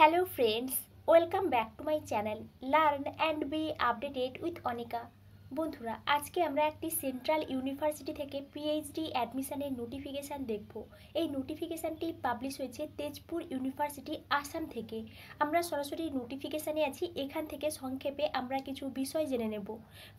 Hello friends welcome back to my channel learn and be updated with Anika বন্ধুরা আজকে আমরা একটি সেন্ট্রাল ইউনিভার্সিটি থেকে পিএইচডি অ্যাডমিশানের নোটিফিকেশান দেখব এই নোটিফিকেশানটি পাবলিশ হয়েছে তেজপুর ইউনিভার্সিটি আসাম থেকে আমরা সরাসরি নোটিফিকেশানে আছি এখান থেকে সংক্ষেপে আমরা কিছু বিষয় জেনে নেব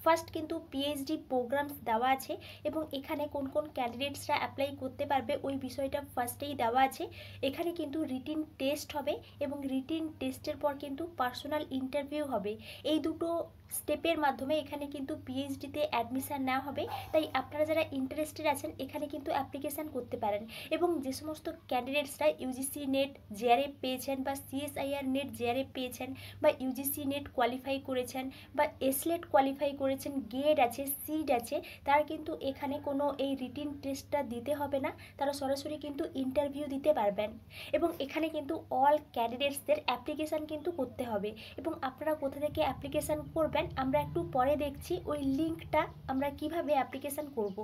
ফার্স্ট কিন্তু পিএইচডি প্রোগ্রামস দেওয়া আছে এবং এখানে কোন কোন ক্যান্ডিডেটসরা অ্যাপ্লাই করতে পারবে ওই বিষয়টা ফার্স্টেই দেওয়া আছে এখানে কিন্তু রিটিন টেস্ট হবে এবং রিটিন টেস্টের পর কিন্তু পার্সোনাল ইন্টারভিউ হবে এই দুটো স্টেপের মাধ্যমে এখানে কিন্তু পিএইচডিতে অ্যাডমিশান নেওয়া হবে তাই আপনারা যারা ইন্টারেস্টেড আছেন এখানে কিন্তু অ্যাপ্লিকেশান করতে পারেন এবং যে সমস্ত ক্যান্ডিডেটসরা ইউজিসি নেট জেআরএফ পেয়েছেন বা সিএসআইআর নেট জেআরএফ পেয়েছেন বা ইউজিসি নেট কোয়ালিফাই করেছেন বা এসলেট কোয়ালিফাই e করেছেন গেড আছে সিড e আছে তারা কিন্তু এখানে কোনো এই রিটিন টেস্টটা দিতে হবে না তারা সরাসরি কিন্তু ইন্টারভিউ দিতে পারবেন এবং এখানে কিন্তু অল ক্যান্ডিডেটসদের অ্যাপ্লিকেশান কিন্তু করতে হবে এবং আপনারা কোথা থেকে অ্যাপ্লিকেশান করবেন আমরা একটু পরে দেখছি ওই লিঙ্কটা আমরা কিভাবে অ্যাপ্লিকেশান করব।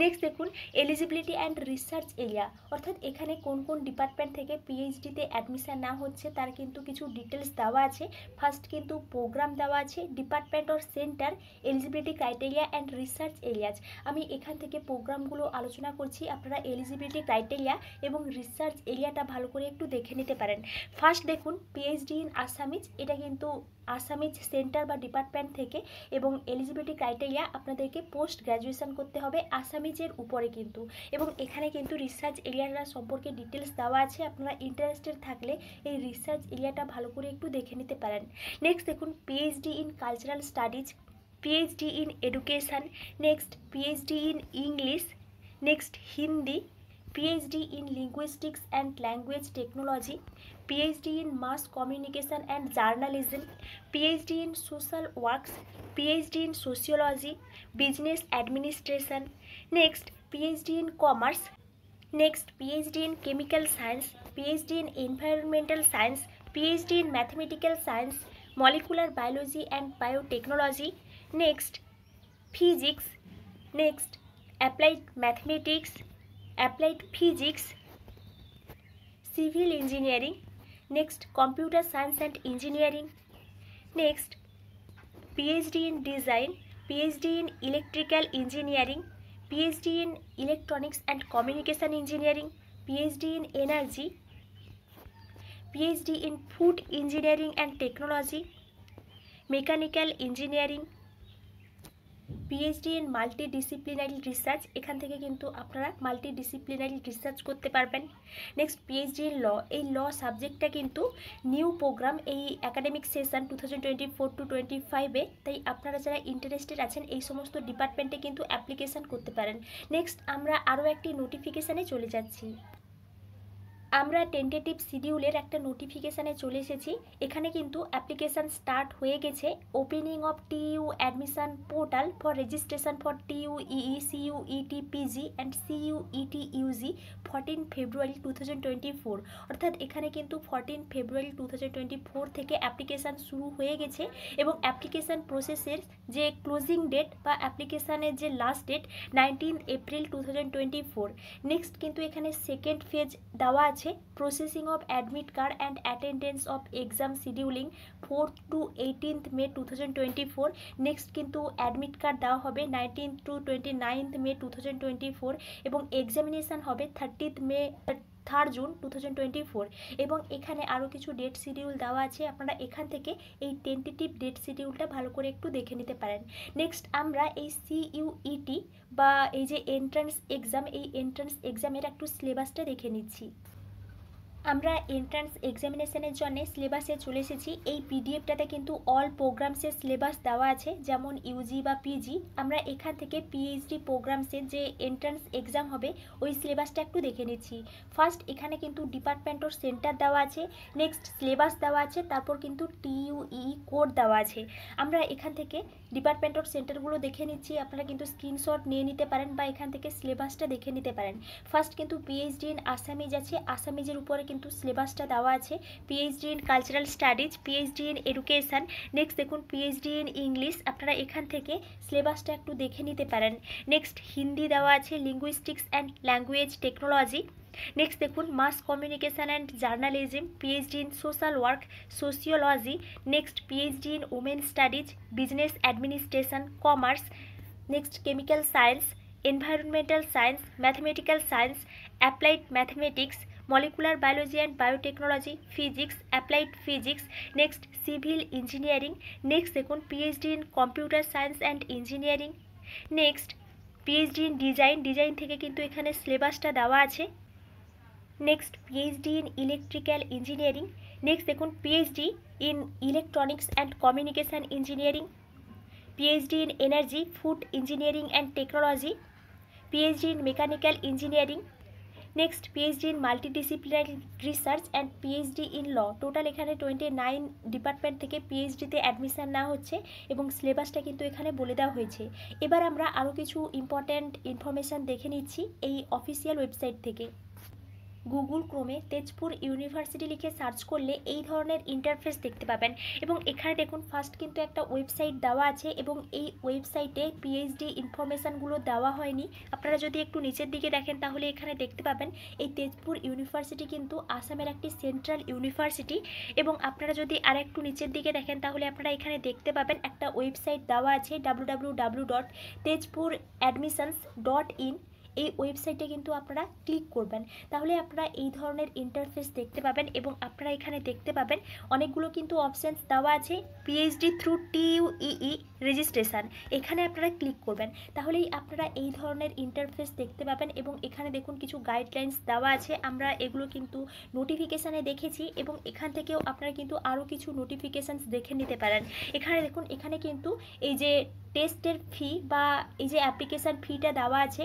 নেক্সট দেখুন এলিজিবিলিটি অ্যান্ড রিসার্চ এরিয়া অর্থাৎ এখানে কোন কোন ডিপার্টমেন্ট থেকে পিএইচডিতে অ্যাডমিশান না হচ্ছে তার কিন্তু কিছু ডিটেলস দেওয়া আছে ফার্স্ট কিন্তু প্রোগ্রাম দেওয়া আছে department or centre eligibility criteria and research areas আমি এখান থেকে প্রোগ্রামগুলো আলোচনা করছি আপনারা এলিজিবিলিটি ক্রাইটেরিয়া এবং রিসার্চ এরিয়াটা ভালো করে একটু দেখে নিতে পারেন ফার্স্ট দেখুন পিএইচডি ইন আসামিজ এটা কিন্তু আসামিজ সেন্টার বা ডিপার্টমেন্ট থেকে এবং এলিজিবিলিটি ক্রাইটেরিয়া আপনাদেরকে পোস্ট গ্র্যাজুয়েশান করতে হবে আসামিজের উপরে কিন্তু এবং এখানে কিন্তু রিসার্চ এরিয়াটা সম্পর্কে ডিটেলস দেওয়া আছে আপনারা ইন্টারেস্টেড থাকলে এই রিসার্চ এরিয়াটা ভালো করে একটু দেখে নিতে পারেন নেক্সট দেখুন PhD in cultural studies PhD in education next PhD in English next Hindi PhD in Linguistics and Language Technology, PhD in Mass Communication and Journalism, PhD in Social Works, PhD in Sociology, Business Administration, next PhD in Commerce, next PhD in Chemical Science, PhD in Environmental Science, PhD in Mathematical Science, Molecular Biology and Biotechnology, next Physics, next Applied Mathematics, applied physics civil engineering next computer science and engineering next PhD in design PhD in electrical engineering PhD in electronics and communication engineering PhD in energy PhD in food engineering and technology mechanical engineering PhD in multidisciplinary research এখান থেকে কিন্তু আপনারা multidisciplinary research করতে পারবেন next PhD in ল এই law সাবজেক্টটা কিন্তু new program এই academic session two thousand twenty four to twenty ফাইভে তাই আপনারা যারা ইন্টারেস্টেড আছেন এই সমস্ত ডিপার্টমেন্টে কিন্তু অ্যাপ্লিকেশান করতে পারেন নেক্সট আমরা আরও একটি নোটিফিকেশানে চলে যাচ্ছি আমরা টেন্টেটিভ শিডিউলের একটা নোটিফিকেশানে চলে এসেছি এখানে কিন্তু অ্যাপ্লিকেশান স্টার্ট হয়ে গেছে opening of TU admission portal for registration for TU EE CU ET PG and CU ET UG fourteen February two অর্থাৎ এখানে কিন্তু ফর্টিন ফেব্রুয়ারি টু থেকে অ্যাপ্লিকেশান শুরু হয়ে গেছে এবং অ্যাপ্লিকেশান প্রসেসের যে ক্লোজিং ডেট বা অ্যাপ্লিকেশানের যে last date nineteen April two next কিন্তু এখানে সেকেন্ড ফেজ দেওয়া আছে আছে processing of admit card and attendance of exam scheduling four to eighteenth May two thousand twenty four next কিন্তু অ্যাডমিট কার্ড দেওয়া হবে nineteenth to twenty May two thousand twenty four এবং examination হবে thirtieth May third June two thousand twenty four এবং এখানে আরও কিছু date schedule দেওয়া আছে আপনারা এখান থেকে এই টেন্টেটিভ ডেট শিডিউলটা ভালো করে একটু দেখে নিতে পারেন নেক্সট আমরা এই সিইউইটি e বা এই যে এন্ট্রান্স এক্সাম এই এন্ট্রান্স এক্সামের একটু সিলেবাসটা দেখে নিচ্ছি আমরা এন্ট্রান্স এক্সামিনেশানের জন্য সিলেবাসে চলে এসেছি এই পিডিএফটাতে কিন্তু অল প্রোগ্রামসের সিলেবাস দেওয়া আছে যেমন ইউজি বা পিজি আমরা এখান থেকে পিএইচডি প্রোগ্রামসের যে এন্ট্রান্স এক্সাম হবে ওই সিলেবাসটা একটু দেখে নিচ্ছি ফার্স্ট এখানে কিন্তু ডিপার্টমেন্ট ওর সেন্টার দেওয়া আছে নেক্সট সিলেবাস দেওয়া আছে তারপর কিন্তু টিইউই কোড e দেওয়া আছে আমরা এখান থেকে ডিপার্টমেন্ট অফ সেন্টারগুলো দেখে নিচ্ছি আপনারা কিন্তু স্ক্রিনশট নিয়ে নিতে পারেন বা এখান থেকে সিলেবাসটা দেখে নিতে পারেন ফার্স্ট কিন্তু পিএইচডি ইন আসামিজ আছে আসামিজের উপরে কিন্তু সিলেবাসটা দেওয়া আছে PhD in cultural studies PhD in education next দেখুন পিএইচডি ইন ইংলিশ আপনারা এখান থেকে সিলেবাসটা একটু দেখে নিতে পারেন নেক্সট হিন্দি দেওয়া আছে linguistics and language technology next দেখুন mass communication and journalism PhD in social work sociology next PhD in women studies business administration commerce next chemical science environmental science mathematical science applied mathematics molecular biology and biotechnology physics applied physics next civil engineering next দেখুন PhD in computer science and engineering next PhD in design design থেকে কিন্তু এখানে সিলেবাসটা দেওয়া আছে next PhD in electrical engineering next দেখুন PhD in electronics and communication engineering PhD in energy food engineering and technology PhD in mechanical engineering next PhD in multidisciplinary research and PhD in law total এখানে twenty nine department থেকে পিএইচডিতে admission না হচ্ছে এবং সিলেবাসটা কিন্তু এখানে বলে দেওয়া হয়েছে এবার আমরা আরও কিছু ইম্পর্ট্যান্ট ইনফরমেশান দেখে নিচ্ছি এই অফিসিয়াল ওয়েবসাইট থেকে গুগল ক্রোমে তেজপুর ইউনিভার্সিটি লিখে সার্চ করলে এই ধরনের ইন্টারফেস দেখতে পাবেন এবং এখানে দেখুন ফার্স্ট কিন্তু একটা ওয়েবসাইট দেওয়া আছে এবং এই ওয়েবসাইটে পিএইচডি ইনফরমেশানগুলো দেওয়া হয়নি আপনারা যদি একটু নিচের দিকে দেখেন তাহলে এখানে দেখতে পাবেন এই তেজপুর ইউনিভার্সিটি কিন্তু আসামের একটি সেন্ট্রাল ইউনিভার্সিটি এবং আপনারা যদি আর একটু নিচের দিকে দেখেন তাহলে আপনারা এখানে দেখতে পাবেন একটা ওয়েবসাইট দেওয়া আছে W dot Tezpur admissions dot in এই ওয়েবসাইটে কিন্তু আপনারা ক্লিক করবেন তাহলে আপনারা এই ধরনের ইন্টারফেস দেখতে পাবেন এবং আপনারা এখানে দেখতে পাবেন অনেকগুলো কিন্তু অপশানস দেওয়া আছে পিএইচডি থ্রু টিইই রেজিস্ট্রেশন এখানে আপনারা ক্লিক করবেন তাহলেই আপনারা এই ধরনের ইন্টারফেস দেখতে পাবেন এবং এখানে দেখুন কিছু গাইডলাইন্স দেওয়া আছে আমরা এগুলো কিন্তু নোটিফিকেশানে দেখেছি এবং এখান থেকেও আপনারা কিন্তু আরও কিছু নোটিফিকেশানস দেখে নিতে পারেন এখানে দেখুন এখানে কিন্তু এই যে টেস্টের ফি বা এই যে অ্যাপ্লিকেশান ফিটা দেওয়া আছে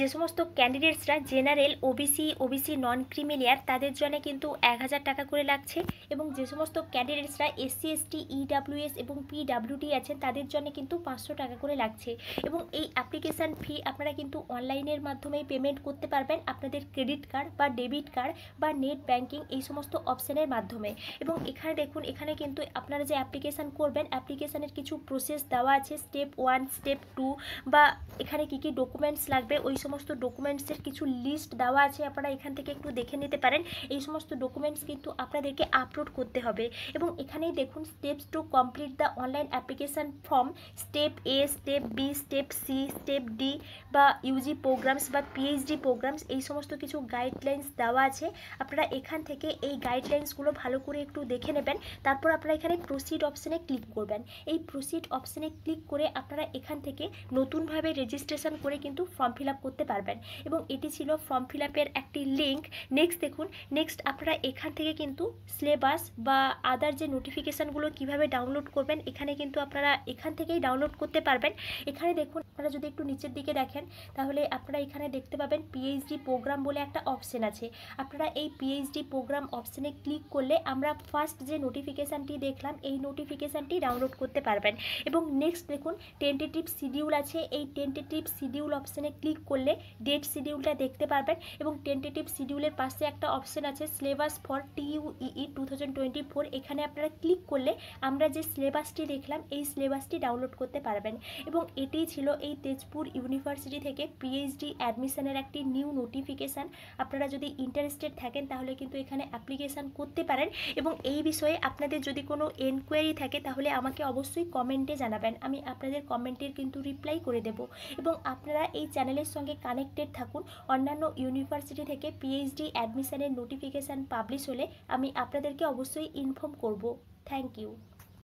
যে সমস্ত ক্যান্ডিডেটসরা general OBC OBC non creamy layer তাদের জন্য কিন্তু এক হাজার টাকা করে লাগছে এবং যে সমস্ত ক্যান্ডিডেটসরা এসসি এসটি ইডাব্লিউএস এবং পিডাব্লিউডি আছেন তাদের জন্য কিন্তু পাঁচশো টাকা করে লাগছে এবং এই অ্যাপ্লিকেশান ফি আপনারা কিন্তু অনলাইনের মাধ্যমেই পেমেন্ট করতে পারবেন আপনাদের ক্রেডিট কার্ড বা ডেবিট কার্ড বা নেট ব্যাংকিং এই সমস্ত অপশানের মাধ্যমে এবং এখানে দেখুন এখানে কিন্তু আপনারা যে অ্যাপ্লিকেশান করবেন অ্যাপ্লিকেশানের কিছু প্রসেস দেওয়া আছে স্টেপ ওয়ান স্টেপ টু বা এখানে কি কি ডকুমেন্টস লাগবে ওই সমস্ত ডকুমেন্টসের কিছু লিস্ট দেওয়া আছে আপনারা এখান থেকে একটু দেখে নিতে পারেন এই সমস্ত ডকুমেন্টস কিন্তু আপনাদেরকে আপলোড করতে হবে এবং এখানেই দেখুন steps to complete the online application form step A step B step C step D বা ইউজি প্রোগ্রামস বা পিএইচডি প্রোগ্রামস এই সমস্ত কিছু গাইডলাইন্স দেওয়া আছে আপনারা এখান থেকে এই গাইডলাইন্সগুলো ভালো করে একটু দেখে নেবেন তারপর আপনারা এখানে প্রসিড অপশানে ক্লিক করবেন এই প্রসিড অপশানে ক্লিক করে আপনারা এখান থেকে নতুনভাবে রেজিস্ট্রেশন করে কিন্তু ফর্ম ফিল আপ করতে পারবেন এবং এটি ছিল ফর্ম ফিল আপের একটি লিঙ্ক নেক্সট দেখুন নেক্সট আপনারা এখান থেকে কিন্তু সিলেবাস বা আদার যে নোটিফিকেশানগুলো কিভাবে ডাউনলোড করবেন এখানে কিন্তু আপনারা এখান থেকেই ডাউনলোড করতে পারবেন এখানে দেখুন আপনারা যদি একটু নিচের দিকে দেখেন তাহলে আপনারা এখানে দেখতে পাবেন পিএইচডি প্রোগ্রাম বলে একটা অপশন আছে আপনারা এই পিএইচডি প্রোগ্রাম অপশনে ক্লিক করলে আমরা ফার্স্ট যে নোটিফিকেশানটি দেখলাম এই নোটিফিকেশানটি ডাউনলোড করতে পারবেন এবং নেক্সট দেখুন টেন্টেটিভ শিডিউল আছে এই টেন্টেটিভ শিডিউল অপশানে ক্লিক করলে ডেট শিডিউলটা দেখতে পারবেন এবং টেন্টেটিভ শিডিউলের পাশে একটা অপশন আছে সিলেবাস ফর ই টু এখানে আপনারা ক্লিক করলে আমরা যে সিলেবাসটি দেখলাম এই সিলেবাসটি ডাউনলোড করতে পারবেন এবং এটি ছিল এই তেজপুর ইউনিভার্সিটি থেকে পিএইচডি অ্যাডমিশানের একটি নিউ নোটিফিকেশান আপনারা যদি ইন্টারেস্টেড থাকেন তাহলে কিন্তু এখানে অ্যাপ্লিকেশান করতে পারেন এবং এই বিষয়ে আপনাদের যদি কোনো এনকোয়ারি থাকে তাহলে আমাকে অবশ্যই কমেন্টে জানাবেন আমি আপনাদের কমেন্টের কিন্তু রিপ্লাই করে দেব এবং আপনারা এই চ্যানেলের সঙ্গে কানেক্টেড থাকুন অন্যান্য ইউনিভার্সিটি থেকে পিএইচডি অ্যাডমিশানের নোটিফিকেশান পাবলিশ হলে আমি আপনাদেরকে অবশ্যই ইনফর্ম করব থ্যাংক ইউ